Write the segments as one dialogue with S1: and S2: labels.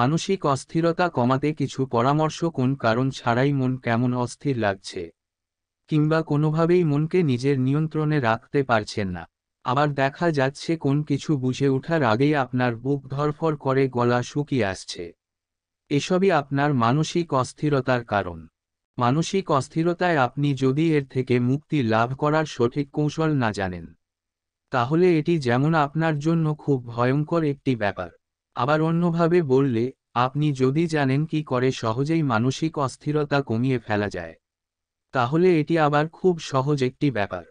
S1: মানসিক অস্থিরতা কমাতে কিছু পরামর্শ কোন কারণ ছাড়াই মন কেমন অস্থির লাগছে কিংবা কোনোভাবেই মনকে নিজের নিয়ন্ত্রণে রাখতে পারছেন না আবার দেখা যাচ্ছে কোন কিছু বুঝে ওঠার আগেই আপনার বুক ধরফর করে গলা শুকিয়ে আসছে এসবই আপনার মানসিক অস্থিরতার কারণ মানসিক অস্থিরতায় আপনি যদি এর থেকে মুক্তি লাভ করার সঠিক কৌশল না জানেন তাহলে এটি যেমন আপনার জন্য খুব ভয়ঙ্কর একটি ব্যাপার আবার অন্যভাবে বললে আপনি যদি জানেন কি করে সহজেই মানসিক অস্থিরতা কমিয়ে ফেলা যায় তাহলে এটি আবার খুব সহজ একটি ব্যাপার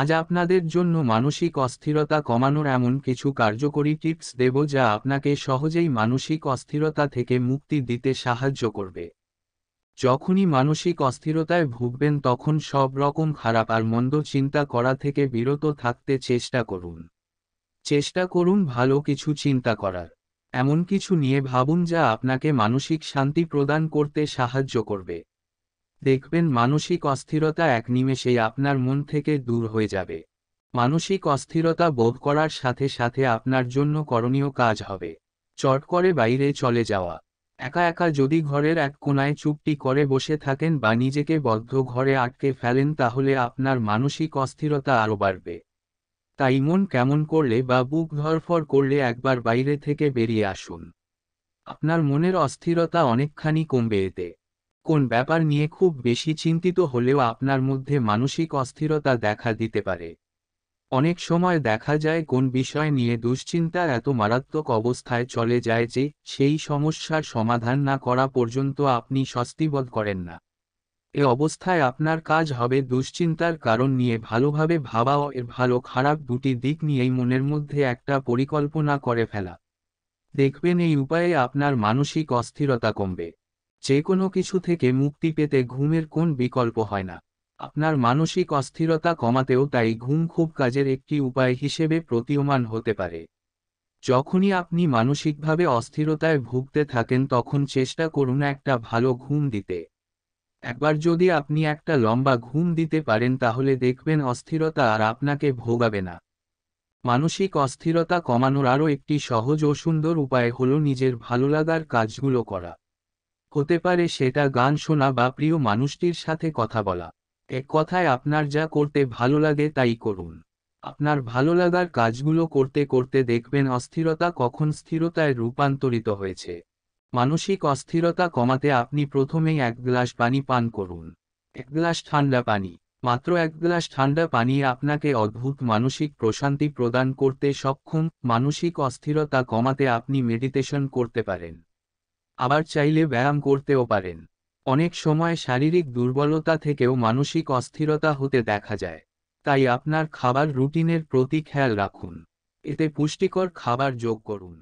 S1: আজ আপনাদের জন্য মানসিক অস্থিরতা কমানোর এমন কিছু কার্যকরী টিপস দেব যা আপনাকে সহজেই মানসিক অস্থিরতা থেকে মুক্তি দিতে সাহায্য করবে যখনই মানসিক অস্থিরতায় ভুগবেন তখন সব রকম খারাপ আর মন্দ চিন্তা করা থেকে বিরত থাকতে চেষ্টা করুন চেষ্টা করুন ভালো কিছু চিন্তা করার এমন কিছু নিয়ে ভাবুন যা আপনাকে মানসিক শান্তি প্রদান করতে সাহায্য করবে দেখবেন মানসিক অস্থিরতা এক নিমেষেই আপনার মন থেকে দূর হয়ে যাবে মানসিক অস্থিরতা বোধ করার সাথে সাথে আপনার জন্য করণীয় কাজ হবে চট করে বাইরে চলে যাওয়া একা একা যদি ঘরের এক কোনায় চুপটি করে বসে থাকেন বা নিজেকে বদ্ধ ঘরে আটকে ফেলেন তাহলে আপনার মানসিক অস্থিরতা আরও বাড়বে তাই মন কেমন করলে বা বুক ধরফর করলে একবার বাইরে থেকে বেরিয়ে আসুন আপনার মনের অস্থিরতা অনেকখানি কমবে এতে কোন ব্যাপার নিয়ে খুব বেশি চিন্তিত হলেও আপনার মধ্যে মানসিক অস্থিরতা দেখা দিতে পারে অনেক সময় দেখা যায় কোন বিষয় নিয়ে দুশ্চিন্তা এত মারাত্মক অবস্থায় চলে যায় যে সেই সমস্যার সমাধান না করা পর্যন্ত আপনি স্বস্তিবোধ করেন না এ অবস্থায় আপনার কাজ হবে দুশ্চিন্তার কারণ নিয়ে ভালোভাবে ভাবা ও এর ভালো খারাপ দুটি দিক নিয়েই মনের মধ্যে একটা পরিকল্পনা করে ফেলা দেখবেন এই উপায়ে আপনার মানসিক অস্থিরতা কমবে যে কোনো কিছু থেকে মুক্তি পেতে ঘুমের কোন বিকল্প হয় না আপনার মানসিক অস্থিরতা কমাতেও তাই ঘুম খুব কাজের একটি উপায় হিসেবে প্রতীয়মান হতে পারে যখনই আপনি মানসিকভাবে অস্থিরতায় ভুগতে থাকেন তখন চেষ্টা করুন একটা ভালো ঘুম দিতে একবার যদি আপনি একটা লম্বা ঘুম দিতে পারেন তাহলে দেখবেন অস্থিরতা আর আপনাকে ভোগাবে না মানসিক অস্থিরতা কমানোর আরও একটি সহজ ও সুন্দর উপায় হল নিজের ভালো লাগার কাজগুলো করা হতে পারে সেটা গান শোনা বা প্রিয় মানুষটির সাথে কথা বলা এক কথায় আপনার যা করতে ভালো লাগে তাই করুন আপনার ভালো লাগার কাজগুলো করতে করতে দেখবেন অস্থিরতা কখন স্থিরতায় রূপান্তরিত হয়েছে মানসিক অস্থিরতা কমাতে আপনি প্রথমেই এক গ্লাস পানি পান করুন এক গ্লাস ঠান্ডা পানি মাত্র এক গ্লাস ঠান্ডা পানি আপনাকে অদ্ভুত মানসিক প্রশান্তি প্রদান করতে সক্ষম মানসিক অস্থিরতা কমাতে আপনি মেডিটেশন করতে পারেন আবার চাইলে ব্যায়াম করতেও পারেন অনেক সময় শারীরিক দুর্বলতা থেকেও মানসিক অস্থিরতা হতে দেখা যায় তাই আপনার খাবার রুটিনের প্রতি খেয়াল রাখুন এতে পুষ্টিকর খাবার যোগ করুন